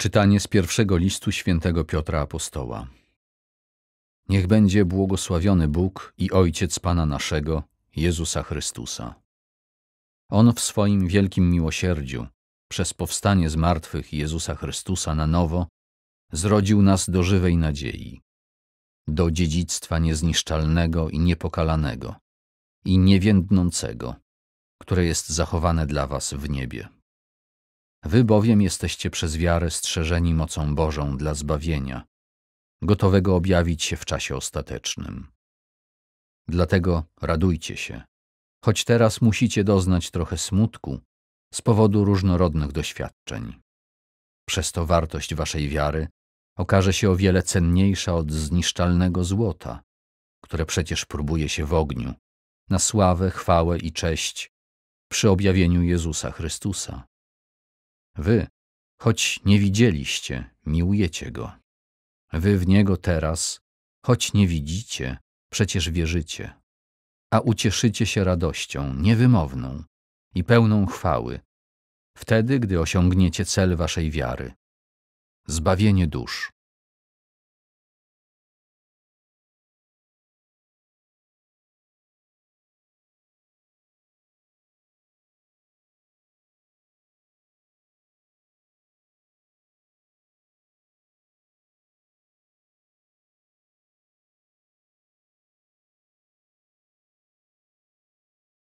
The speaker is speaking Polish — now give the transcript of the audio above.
Czytanie z pierwszego listu świętego Piotra Apostoła. Niech będzie błogosławiony Bóg i Ojciec Pana naszego, Jezusa Chrystusa. On w swoim wielkim miłosierdziu, przez powstanie z martwych Jezusa Chrystusa na nowo, zrodził nas do żywej nadziei, do dziedzictwa niezniszczalnego i niepokalanego i niewiędnącego, które jest zachowane dla was w niebie. Wy bowiem jesteście przez wiarę strzeżeni mocą Bożą dla zbawienia, gotowego objawić się w czasie ostatecznym. Dlatego radujcie się, choć teraz musicie doznać trochę smutku z powodu różnorodnych doświadczeń. Przez to wartość waszej wiary okaże się o wiele cenniejsza od zniszczalnego złota, które przecież próbuje się w ogniu, na sławę, chwałę i cześć przy objawieniu Jezusa Chrystusa. Wy, choć nie widzieliście, miłujecie go. Wy w niego teraz, choć nie widzicie, przecież wierzycie. A ucieszycie się radością niewymowną i pełną chwały, wtedy, gdy osiągniecie cel waszej wiary zbawienie dusz.